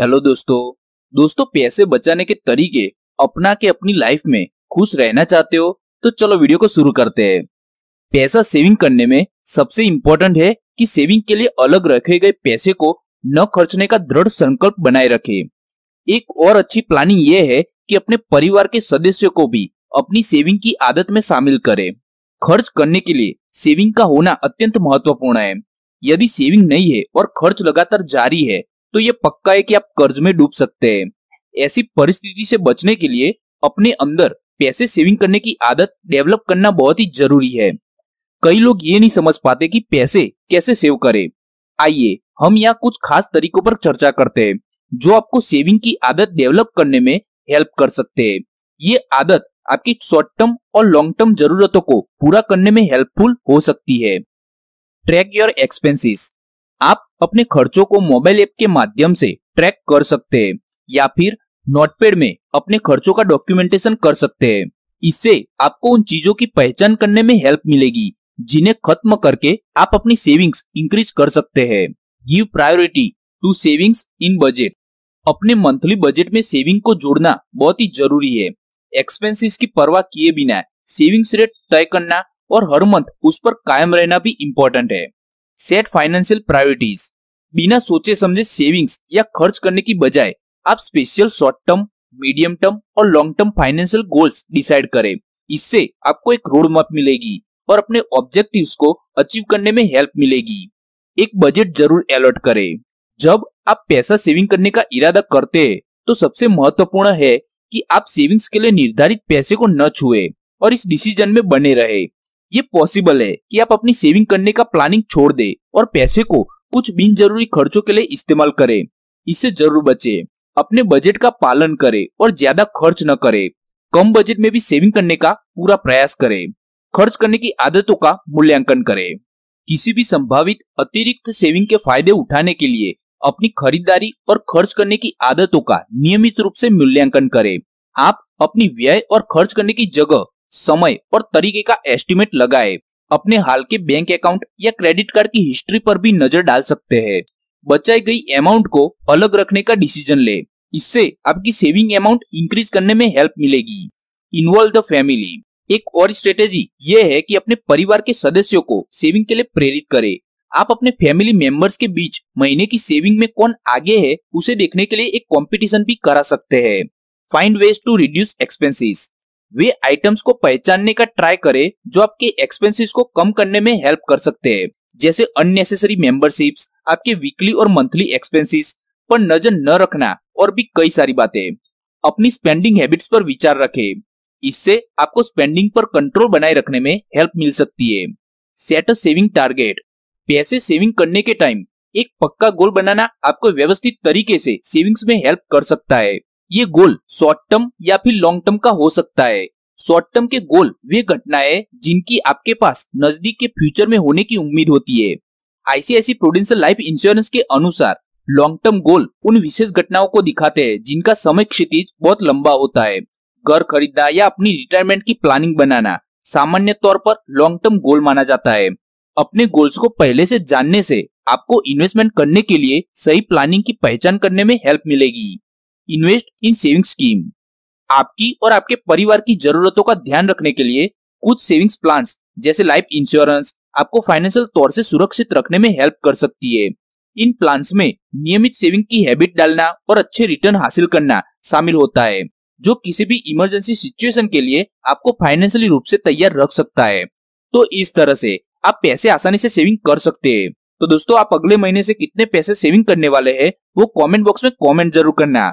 Hello दोस्तों दोस्तों पैसे बचाने के तरीके अपना के अपनी लाइफ में खुश रहना चाहते हो तो चलो वीडियो को शुरू करते हैं पैसा सेविंग करने में सबसे इम्पोर्टेंट है कि सेविंग के लिए अलग रखे गए पैसे को न खर्चने का दृढ़ संकल्प बनाए रखें। एक और अच्छी प्लानिंग ये है कि अपने परिवार के सदस्यों को भी अपनी सेविंग की आदत में शामिल करे खर्च करने के लिए सेविंग का होना अत्यंत महत्वपूर्ण है यदि सेविंग नहीं है और खर्च लगातार जारी है तो ये पक्का है कि आप कर्ज में डूब सकते हैं ऐसी परिस्थिति से बचने के लिए अपने अंदर पैसे सेविंग करने की आदत डेवलप करना बहुत ही जरूरी है कई लोग ये नहीं समझ पाते कि पैसे कैसे सेव करें आइए हम यहाँ कुछ खास तरीकों पर चर्चा करते हैं जो आपको सेविंग की आदत डेवलप करने में हेल्प कर सकते हैं ये आदत आपकी शॉर्ट टर्म और लॉन्ग टर्म जरूरतों को पूरा करने में हेल्पफुल हो सकती है ट्रैक योर एक्सपेंसेस आप अपने खर्चों को मोबाइल ऐप के माध्यम से ट्रैक कर सकते हैं या फिर नोटपेड में अपने खर्चों का डॉक्यूमेंटेशन कर सकते हैं इससे आपको उन चीजों की पहचान करने में हेल्प मिलेगी जिन्हें खत्म करके आप अपनी सेविंग्स इंक्रीज कर सकते हैं give priority to savings in budget अपने मंथली बजट में सेविंग को जोड़ना बहुत ही जरूरी है एक्सपेंसेस की परवाह किए बिना सेविंग्स रेट तय करना और हर मंथ उस पर कायम रहना भी इम्पोर्टेंट है सेट फाइनेंशियल प्रायोरिटीज बिना सोचे समझे सेविंग्स या खर्च करने की बजाय आप special short term medium term और long term financial goals decide करें इससे आपको एक रोड मैप मिलेगी और अपने ऑब्जेक्टिव को अचीव करने में हेल्प मिलेगी एक बजट जरूर अलर्ट करें जब आप पैसा सेविंग करने का इरादा करते हैं तो सबसे महत्वपूर्ण है कि आप सेविंग्स के लिए निर्धारित पैसे को न छुए और इस डिसीजन में बने रहे ये पॉसिबल है कि आप अपनी सेविंग करने का प्लानिंग छोड़ दे और पैसे को कुछ बिन जरूरी खर्चों के लिए इस्तेमाल करें इससे जरूर बचे अपने बजट का पालन करे और ज्यादा खर्च न करे कम बजट में भी सेविंग करने का पूरा प्रयास करे खर्च करने की आदतों का मूल्यांकन करे किसी भी संभावित अतिरिक्त सेविंग के फायदे उठाने के लिए अपनी खरीदारी और खर्च करने की आदतों का नियमित रूप से मूल्यांकन करें आप अपनी व्यय और खर्च करने की जगह समय और तरीके का एस्टिमेट लगाए अपने हाल के बैंक अकाउंट या क्रेडिट कार्ड की हिस्ट्री पर भी नजर डाल सकते हैं बचाई गई अमाउंट को अलग रखने का डिसीजन ले इससे आपकी सेविंग अमाउंट इंक्रीज करने में हेल्प मिलेगी इन्वॉल्व द फैमिली एक और स्ट्रेटेजी ये है कि अपने परिवार के सदस्यों को सेविंग के लिए प्रेरित करें आप अपने फैमिली मेंबर्स के बीच महीने की सेविंग में कौन आगे है उसे देखने के लिए एक कंपटीशन भी करा सकते हैं find ways to reduce expenses वे आइटम्स को पहचानने का ट्राई करें जो आपके एक्सपेंसेस को कम करने में हेल्प कर सकते हैं जैसे अननेसेसरी मेंबरशिप्स आपके वीकली और मंथली एक्सपेंसेस पर नजर न रखना और भी कई सारी बातें अपनी स्पेंडिंग हैबिट्स पर विचार रखें इससे आपको स्पेंडिंग पर कंट्रोल बनाए रखने में हेल्प मिल सकती है सेट अ सेविंग टारगेट पैसे सेविंग करने के टाइम एक पक्का गोल बनाना आपको व्यवस्थित तरीके से सेविंग्स में हेल्प कर सकता है ये गोल शॉर्ट टर्म या फिर लॉन्ग टर्म का हो सकता है शॉर्ट टर्म के गोल वे घटनाएं जिनकी आपके पास नजदीक के फ्यूचर में होने की उम्मीद होती है आईसीआईसी प्रोडेंशियल लाइफ इंश्योरेंस के अनुसार लॉन्ग टर्म गोल उन विशेष घटनाओं को दिखाते हैं जिनका समय क्षितिज बहुत लंबा होता है घर खरीदना या अपनी रिटायरमेंट की प्लानिंग बनाना सामान्य तौर पर लॉन्ग टर्म गोल माना जाता है अपने गोल्स को पहले से जानने से आपको इन्वेस्टमेंट करने के लिए सही प्लानिंग की पहचान करने में हेल्प मिलेगी इन्वेस्ट इन सेविंग स्कीम आपकी और आपके परिवार की जरूरतों का ध्यान रखने के लिए कुछ सेविंग्स प्लान जैसे लाइफ इंश्योरेंस आपको फाइनेंशियल तौर से सुरक्षित रखने में हेल्प कर सकती है इन प्लान्स में नियमित सेविंग की हैबिट डालना और अच्छे रिटर्न हासिल करना शामिल होता है जो किसी भी इमरजेंसी सिचुएशन के लिए आपको फाइनेंशियली रूप से तैयार रख सकता है तो इस तरह से आप पैसे आसानी से सेविंग कर सकते हैं तो दोस्तों आप अगले महीने से कितने पैसे सेविंग करने वाले हैं वो कमेंट बॉक्स में कमेंट जरूर करना